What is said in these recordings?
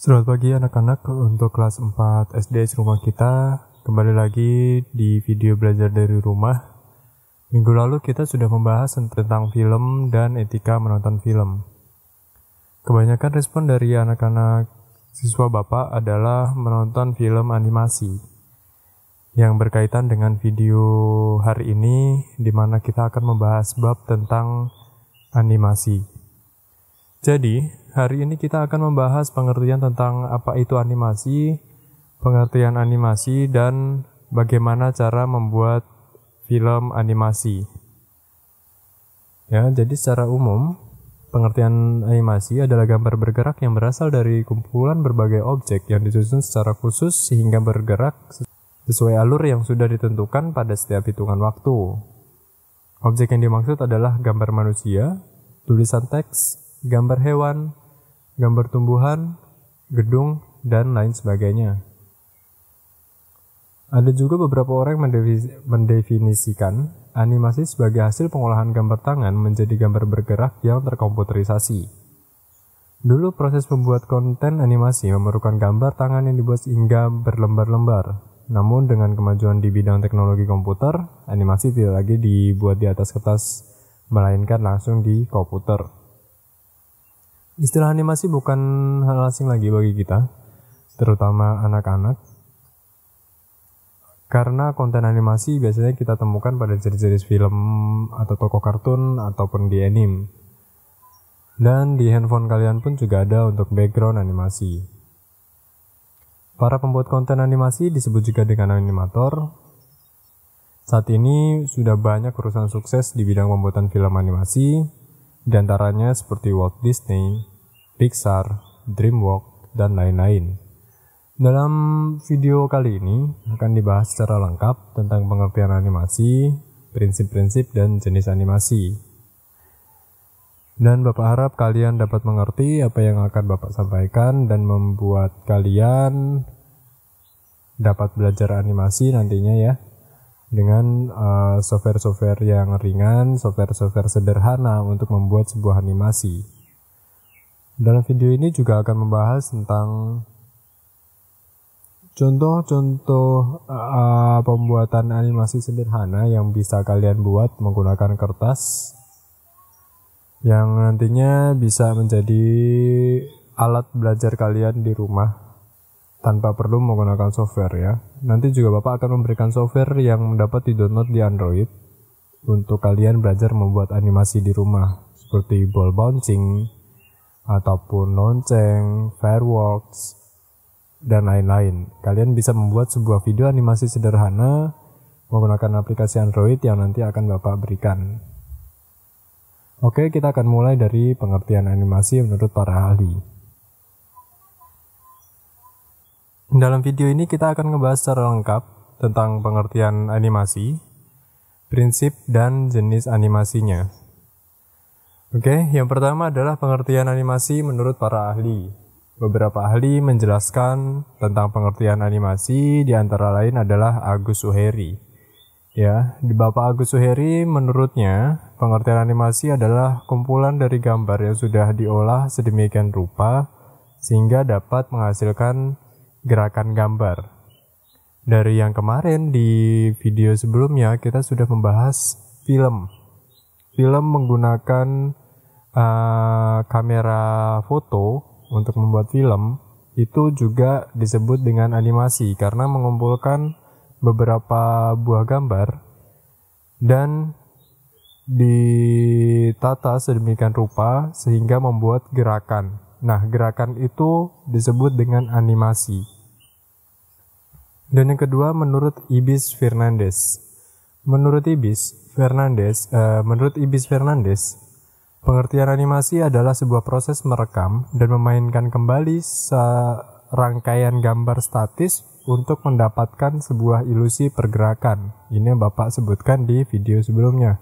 Selamat pagi anak-anak untuk kelas 4 SD rumah kita. Kembali lagi di video belajar dari rumah. Minggu lalu kita sudah membahas tentang film dan etika menonton film. Kebanyakan respon dari anak-anak siswa Bapak adalah menonton film animasi yang berkaitan dengan video hari ini di mana kita akan membahas bab tentang animasi. Jadi, hari ini kita akan membahas pengertian tentang apa itu animasi, pengertian animasi, dan bagaimana cara membuat film animasi. Ya, jadi secara umum, pengertian animasi adalah gambar bergerak yang berasal dari kumpulan berbagai objek yang disusun secara khusus sehingga bergerak sesuai alur yang sudah ditentukan pada setiap hitungan waktu. Objek yang dimaksud adalah gambar manusia, tulisan teks, gambar hewan, gambar tumbuhan, gedung, dan lain sebagainya. Ada juga beberapa orang yang mendefinisikan animasi sebagai hasil pengolahan gambar tangan menjadi gambar bergerak yang terkomputerisasi. Dulu proses membuat konten animasi memerlukan gambar tangan yang dibuat hingga berlembar-lembar. Namun dengan kemajuan di bidang teknologi komputer, animasi tidak lagi dibuat di atas kertas, melainkan langsung di komputer. Istilah animasi bukan hal asing lagi bagi kita, terutama anak-anak. Karena konten animasi biasanya kita temukan pada jenis-jenis film atau toko kartun ataupun di anime. Dan di handphone kalian pun juga ada untuk background animasi. Para pembuat konten animasi disebut juga dengan animator. Saat ini sudah banyak perusahaan sukses di bidang pembuatan film animasi, diantaranya seperti Walt Disney, Pixar, DreamWorks, dan lain-lain. Dalam video kali ini akan dibahas secara lengkap tentang pengertian animasi, prinsip-prinsip, dan jenis animasi. Dan Bapak harap kalian dapat mengerti apa yang akan Bapak sampaikan dan membuat kalian dapat belajar animasi nantinya ya dengan software eh, software-software yang ringan, software-software sederhana untuk membuat sebuah animasi. Dalam video ini juga akan membahas tentang contoh-contoh uh, pembuatan animasi sederhana yang bisa kalian buat menggunakan kertas yang nantinya bisa menjadi alat belajar kalian di rumah tanpa perlu menggunakan software ya. Nanti juga Bapak akan memberikan software yang dapat di-download di Android untuk kalian belajar membuat animasi di rumah seperti ball bouncing, ataupun lonceng, fireworks, dan lain-lain. Kalian bisa membuat sebuah video animasi sederhana menggunakan aplikasi Android yang nanti akan Bapak berikan. Oke, kita akan mulai dari pengertian animasi menurut para ahli. Dalam video ini kita akan membahas secara lengkap tentang pengertian animasi, prinsip dan jenis animasinya. Oke, yang pertama adalah pengertian animasi menurut para ahli. Beberapa ahli menjelaskan tentang pengertian animasi, di antara lain adalah Agus Suheri. Ya, di Bapak Agus Suheri menurutnya pengertian animasi adalah kumpulan dari gambar yang sudah diolah sedemikian rupa sehingga dapat menghasilkan gerakan gambar. Dari yang kemarin di video sebelumnya kita sudah membahas film. Film menggunakan Eh, kamera foto untuk membuat film itu juga disebut dengan animasi karena mengumpulkan beberapa buah gambar dan ditata sedemikian rupa sehingga membuat gerakan. Nah, gerakan itu disebut dengan animasi. Dan yang kedua menurut Ibis Fernandes. Menurut Ibis Fernandes. uh, menurut Ibis Fernandez, Pengertian animasi adalah sebuah proses merekam dan memainkan kembali serangkaian gambar statis untuk mendapatkan sebuah ilusi pergerakan. Ini yang Bapak sebutkan di video sebelumnya.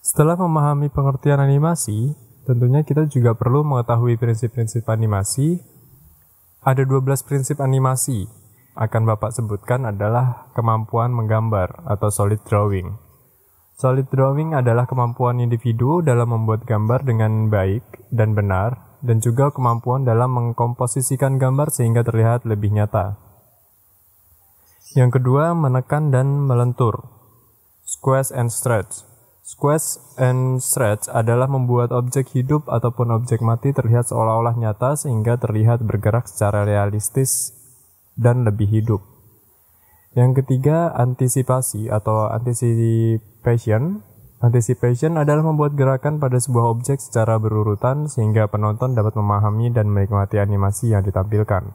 Setelah memahami pengertian animasi, tentunya kita juga perlu mengetahui prinsip-prinsip animasi. Ada 12 prinsip animasi akan Bapak sebutkan adalah kemampuan menggambar atau solid drawing. Solid drawing adalah kemampuan individu dalam membuat gambar dengan baik dan benar, dan juga kemampuan dalam mengkomposisikan gambar sehingga terlihat lebih nyata. Yang kedua, menekan dan melentur. Squash and stretch. Squash and stretch adalah membuat objek hidup ataupun objek mati terlihat seolah-olah nyata sehingga terlihat bergerak secara realistis dan lebih hidup. Yang ketiga, antisipasi atau antisipasi Anticipation Anticipation adalah membuat gerakan pada sebuah objek secara berurutan sehingga penonton dapat memahami dan menikmati animasi yang ditampilkan.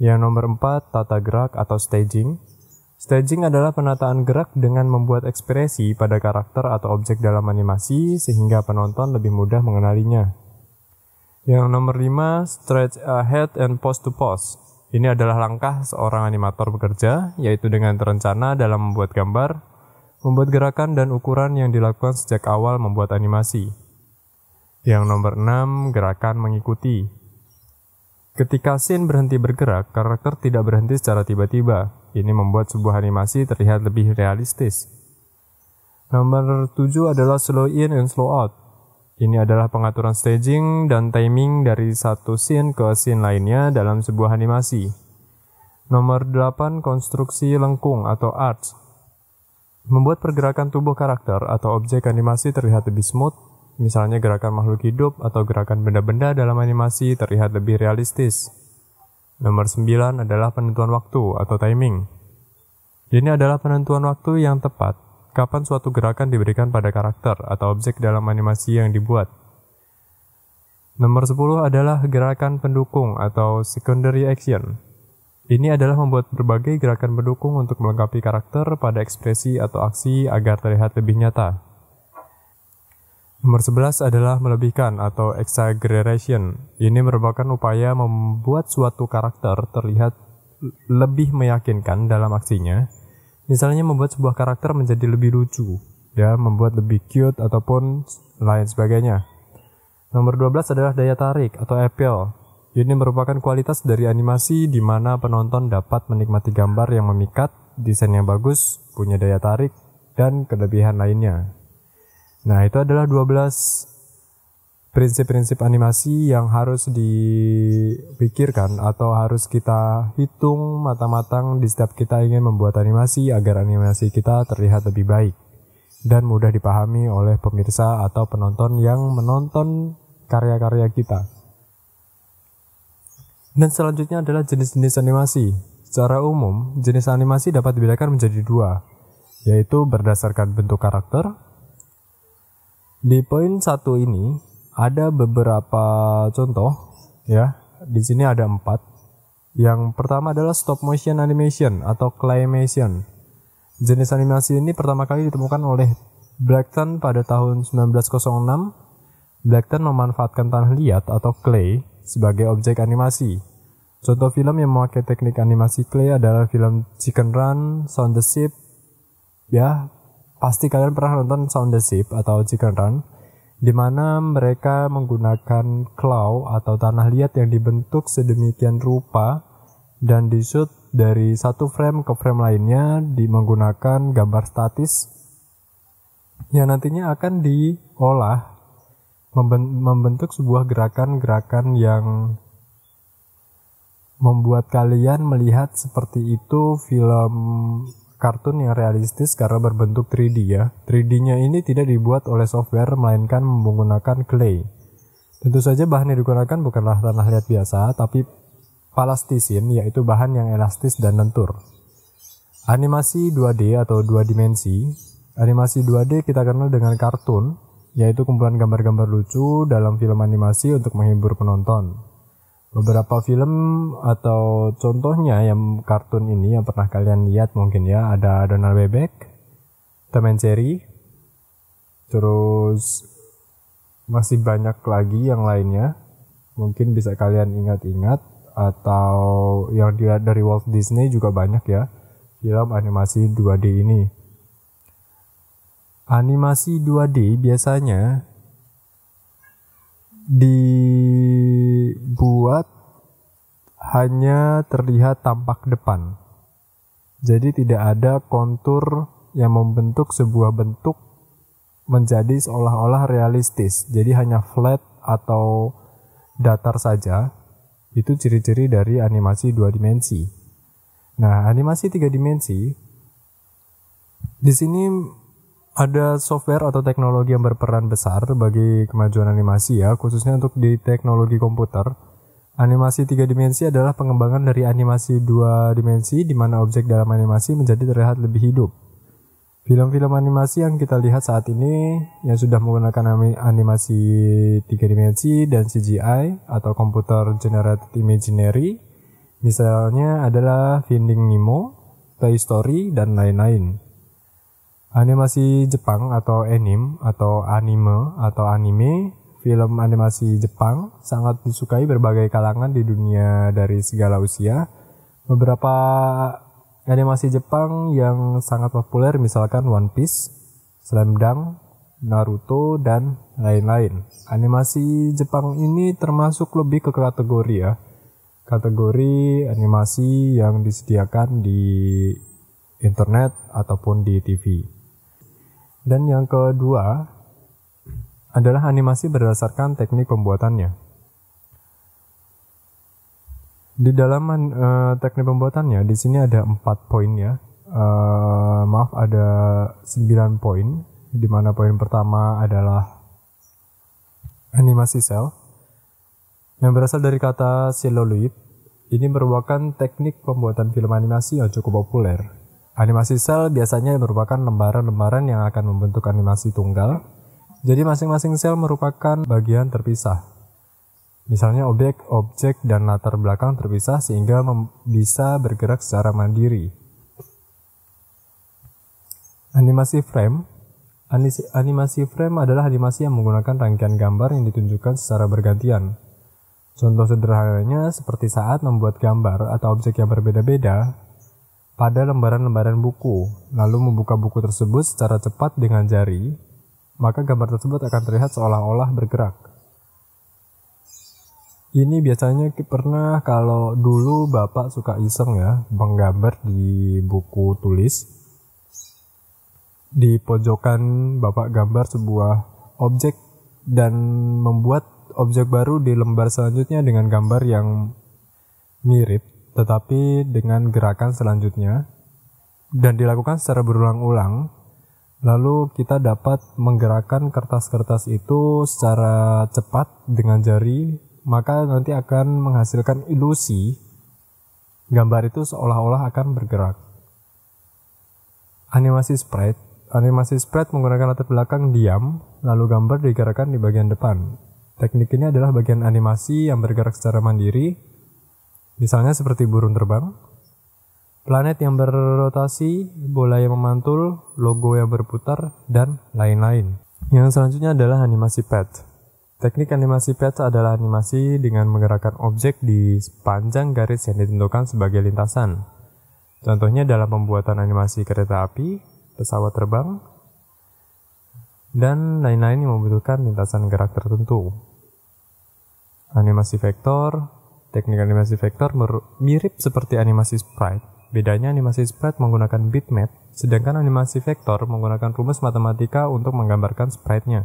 Yang nomor 4, tata gerak atau staging. Staging adalah penataan gerak dengan membuat ekspresi pada karakter atau objek dalam animasi sehingga penonton lebih mudah mengenalinya. Yang nomor 5, stretch ahead and post to post. Ini adalah langkah seorang animator bekerja, yaitu dengan terencana dalam membuat gambar, membuat gerakan dan ukuran yang dilakukan sejak awal membuat animasi. Yang nomor 6, gerakan mengikuti. Ketika scene berhenti bergerak, karakter tidak berhenti secara tiba-tiba. Ini membuat sebuah animasi terlihat lebih realistis. Nomor 7 adalah slow in and slow out. Ini adalah pengaturan staging dan timing dari satu scene ke scene lainnya dalam sebuah animasi. Nomor 8 konstruksi lengkung atau arts. Membuat pergerakan tubuh karakter atau objek animasi terlihat lebih smooth, misalnya gerakan makhluk hidup atau gerakan benda-benda dalam animasi terlihat lebih realistis. Nomor 9 adalah penentuan waktu atau timing. Ini adalah penentuan waktu yang tepat kapan suatu gerakan diberikan pada karakter atau objek dalam animasi yang dibuat. Nomor 10 adalah gerakan pendukung atau secondary action. Ini adalah membuat berbagai gerakan pendukung untuk melengkapi karakter pada ekspresi atau aksi agar terlihat lebih nyata. Nomor 11 adalah melebihkan atau exaggeration. Ini merupakan upaya membuat suatu karakter terlihat lebih meyakinkan dalam aksinya. Misalnya membuat sebuah karakter menjadi lebih lucu, ya, membuat lebih cute ataupun lain sebagainya. Nomor 12 adalah daya tarik atau appeal. Ini merupakan kualitas dari animasi di mana penonton dapat menikmati gambar yang memikat, desain yang bagus, punya daya tarik, dan kelebihan lainnya. Nah, itu adalah 12 prinsip-prinsip animasi yang harus dipikirkan atau harus kita hitung matang-matang di setiap kita ingin membuat animasi agar animasi kita terlihat lebih baik dan mudah dipahami oleh pemirsa atau penonton yang menonton karya-karya kita. Dan selanjutnya adalah jenis-jenis animasi. Secara umum, jenis animasi dapat dibedakan menjadi dua, yaitu berdasarkan bentuk karakter. Di poin satu ini ada beberapa contoh, ya. Di sini ada empat. Yang pertama adalah stop motion animation atau claymation. Jenis animasi ini pertama kali ditemukan oleh Blackton pada tahun 1906. Blackton memanfaatkan tanah liat atau clay sebagai objek animasi. Contoh film yang memakai teknik animasi clay adalah film Chicken Run, Sound the Ship. Ya, pasti kalian pernah nonton Sound the Ship atau Chicken Run, di mana mereka menggunakan claw atau tanah liat yang dibentuk sedemikian rupa dan di-shoot dari satu frame ke frame lainnya di menggunakan gambar statis yang nantinya akan diolah membentuk sebuah gerakan-gerakan yang membuat kalian melihat seperti itu film kartun yang realistis karena berbentuk 3D ya. 3D-nya ini tidak dibuat oleh software melainkan menggunakan clay. Tentu saja bahan yang digunakan bukanlah tanah liat biasa, tapi palastisin yaitu bahan yang elastis dan lentur. Animasi 2D atau dua dimensi. Animasi 2D kita kenal dengan kartun yaitu kumpulan gambar-gambar lucu dalam film animasi untuk menghibur penonton. Beberapa film atau contohnya yang kartun ini yang pernah kalian lihat mungkin ya ada Donald Bebek, Tom and terus masih banyak lagi yang lainnya. Mungkin bisa kalian ingat-ingat atau yang dilihat dari Walt Disney juga banyak ya film animasi 2D ini. Animasi 2D biasanya dibuat hanya terlihat tampak depan. Jadi tidak ada kontur yang membentuk sebuah bentuk menjadi seolah-olah realistis. Jadi hanya flat atau datar saja. Itu ciri-ciri dari animasi dua dimensi. Nah, animasi tiga dimensi di sini ada software atau teknologi yang berperan besar bagi kemajuan animasi ya, khususnya untuk di teknologi komputer. Animasi tiga dimensi adalah pengembangan dari animasi dua dimensi di mana objek dalam animasi menjadi terlihat lebih hidup. Film-film animasi yang kita lihat saat ini yang sudah menggunakan animasi tiga dimensi dan CGI atau computer generated imaginary, misalnya adalah Finding Nemo, Toy Story, dan lain-lain. Animasi Jepang atau anime atau anime atau anime, film animasi Jepang sangat disukai berbagai kalangan di dunia dari segala usia. Beberapa animasi Jepang yang sangat populer misalkan One Piece, Slam Dunk, Naruto, dan lain-lain. Animasi Jepang ini termasuk lebih ke kategori ya. Kategori animasi yang disediakan di internet ataupun di TV. Dan yang kedua adalah animasi berdasarkan teknik pembuatannya. Di dalam uh, teknik pembuatannya, di sini ada empat poin ya. Uh, maaf, ada 9 poin, di mana poin pertama adalah animasi sel yang berasal dari kata celluloid. Ini merupakan teknik pembuatan film animasi yang cukup populer Animasi sel biasanya merupakan lembaran-lembaran yang akan membentuk animasi tunggal. Jadi masing-masing sel merupakan bagian terpisah. Misalnya objek, objek, dan latar belakang terpisah sehingga bisa bergerak secara mandiri. Animasi frame Animasi frame adalah animasi yang menggunakan rangkaian gambar yang ditunjukkan secara bergantian. Contoh sederhananya seperti saat membuat gambar atau objek yang berbeda-beda, pada lembaran-lembaran buku, lalu membuka buku tersebut secara cepat dengan jari, maka gambar tersebut akan terlihat seolah-olah bergerak. Ini biasanya pernah kalau dulu bapak suka iseng ya, menggambar di buku tulis. Di pojokan bapak gambar sebuah objek dan membuat objek baru di lembar selanjutnya dengan gambar yang mirip tetapi dengan gerakan selanjutnya dan dilakukan secara berulang-ulang. Lalu kita dapat menggerakkan kertas-kertas itu secara cepat dengan jari, maka nanti akan menghasilkan ilusi gambar itu seolah-olah akan bergerak. Animasi sprite Animasi sprite menggunakan latar belakang diam, lalu gambar digerakkan di bagian depan. Teknik ini adalah bagian animasi yang bergerak secara mandiri, Misalnya seperti burung terbang, planet yang berrotasi, bola yang memantul, logo yang berputar, dan lain-lain. Yang selanjutnya adalah animasi pet. Teknik animasi pet adalah animasi dengan menggerakkan objek di sepanjang garis yang ditentukan sebagai lintasan. Contohnya dalam pembuatan animasi kereta api, pesawat terbang, dan lain-lain yang membutuhkan lintasan gerak tertentu. Animasi vektor, Teknik animasi vektor mirip seperti animasi sprite. Bedanya animasi sprite menggunakan bitmap, sedangkan animasi vektor menggunakan rumus matematika untuk menggambarkan sprite-nya.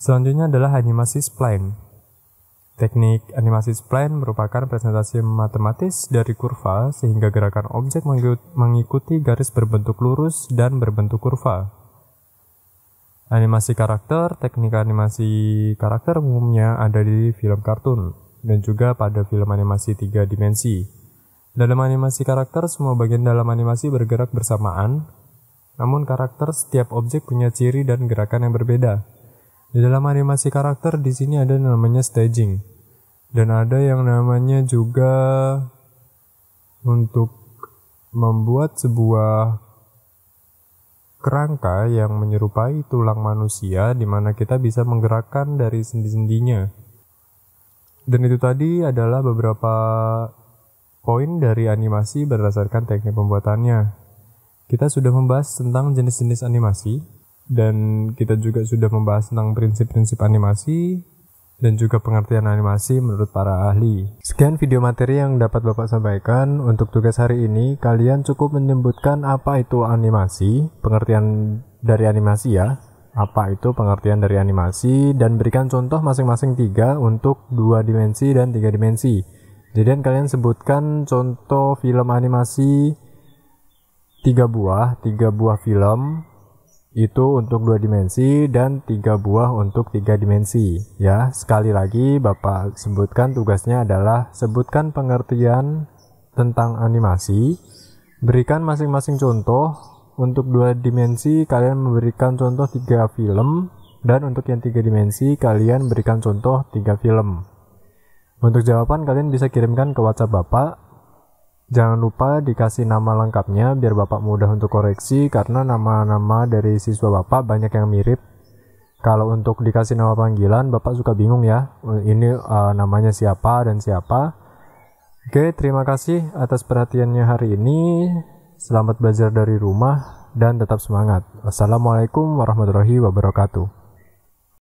Selanjutnya adalah animasi spline. Teknik animasi spline merupakan presentasi matematis dari kurva sehingga gerakan objek mengikuti garis berbentuk lurus dan berbentuk kurva. Animasi karakter, teknik animasi karakter umumnya ada di film kartun dan juga pada film animasi tiga dimensi. Dalam animasi karakter, semua bagian dalam animasi bergerak bersamaan, namun karakter setiap objek punya ciri dan gerakan yang berbeda. Di dalam animasi karakter di sini ada namanya staging dan ada yang namanya juga untuk membuat sebuah kerangka yang menyerupai tulang manusia di mana kita bisa menggerakkan dari sendi-sendinya. Dan itu tadi adalah beberapa poin dari animasi berdasarkan teknik pembuatannya. Kita sudah membahas tentang jenis-jenis animasi dan kita juga sudah membahas tentang prinsip-prinsip animasi dan juga pengertian animasi menurut para ahli. Sekian video materi yang dapat Bapak sampaikan. Untuk tugas hari ini, kalian cukup menyebutkan apa itu animasi, pengertian dari animasi ya, apa itu pengertian dari animasi, dan berikan contoh masing-masing tiga untuk dua dimensi dan tiga dimensi. Jadi kalian sebutkan contoh film animasi tiga buah, tiga buah film, itu untuk dua dimensi dan tiga buah untuk tiga dimensi ya sekali lagi Bapak sebutkan tugasnya adalah sebutkan pengertian tentang animasi berikan masing-masing contoh untuk dua dimensi kalian memberikan contoh tiga film dan untuk yang tiga dimensi kalian berikan contoh tiga film untuk jawaban kalian bisa kirimkan ke WhatsApp Bapak Jangan lupa dikasih nama lengkapnya biar Bapak mudah untuk koreksi karena nama-nama dari siswa Bapak banyak yang mirip. Kalau untuk dikasih nama panggilan, Bapak suka bingung ya, ini uh, namanya siapa dan siapa. Oke, terima kasih atas perhatiannya hari ini. Selamat belajar dari rumah dan tetap semangat. Wassalamualaikum warahmatullahi wabarakatuh.